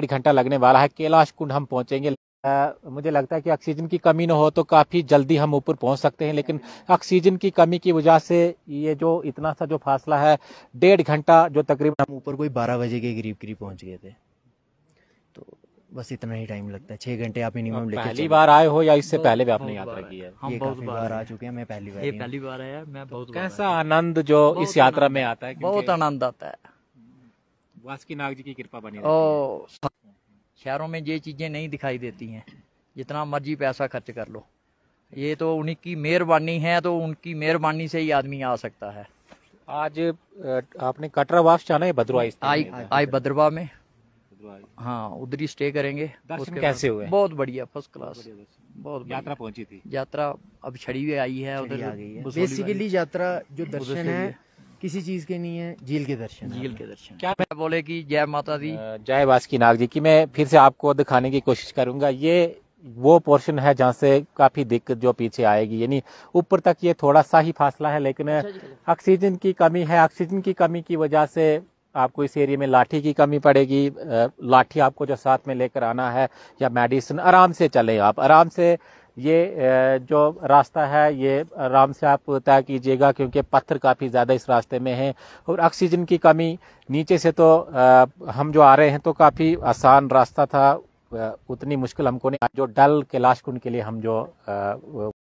डेढ़ घंटा लगने वाला है कैलाश कुंड हम पहुंचेंगे आ, मुझे लगता है कि ऑक्सीजन की कमी न हो तो काफ़ी जल्दी हम ऊपर पहुंच सकते हैं लेकिन ऑक्सीजन की कमी की वजह से ये जो इतना सा जो फासला है डेढ़ घंटा जो तकरीबन हम ऊपर कोई बारह बजे के करीब करीब पहुंच गए थे तो बस इतना ही टाइम लगता है छह घंटे आप मिनिमम लेके पहली बार आए हो या इससे पहले भी आपने यात्रा की है हम बहुत बार आ चुके हैं मैं पहली बार पहली बार आया मैं बहुत कैसा आनंद जो इस यात्रा में आता है बहुत आनंद आता है वासुकी नाग जी की कृपा बनी ओ शहरों में ये चीज़ें नहीं दिखाई देती हैं जितना मर्जी पैसा खर्च कर लो ये तो उनकी मेहरबानी है तो उनकी मेहरबानी से ही आदमी आ सकता है आज आपने कटरा वापस जाना है भद्रवा आई आई भद्रवा में हाँ उधर ही स्टे करेंगे दर्शन कैसे हुए बहुत बढ़िया फर्स्ट क्लास बहुत यात्रा पहुंची थी यात्रा अब छड़ी हुई आई है उधर बेसिकली यात्रा जो दर्शन है किसी चीज के नहीं है झील के दर्शन झील के दर्शन क्या मैं बोले की जय माता दी जय बासकी नाग जी की मैं फिर से आपको दिखाने की कोशिश करूंगा ये वो पोर्शन है जहाँ से काफी दिक्कत जो पीछे आएगी यानी ऊपर तक ये थोड़ा सा ही फासला है लेकिन अच्छा अच्छा ऑक्सीजन की कमी है ऑक्सीजन की कमी की वजह से आपको इस एरिया में लाठी की कमी पड़ेगी लाठी आपको जो साथ में लेकर आना है या मेडिसिन आराम से चले आप आराम से ये जो रास्ता है ये आराम से आप तय कीजिएगा क्योंकि पत्थर काफ़ी ज़्यादा इस रास्ते में है और ऑक्सीजन की कमी नीचे से तो हम जो आ रहे हैं तो काफ़ी आसान रास्ता था उतनी मुश्किल हमको नहीं जो डल कैलाश कुंड के लिए हम जो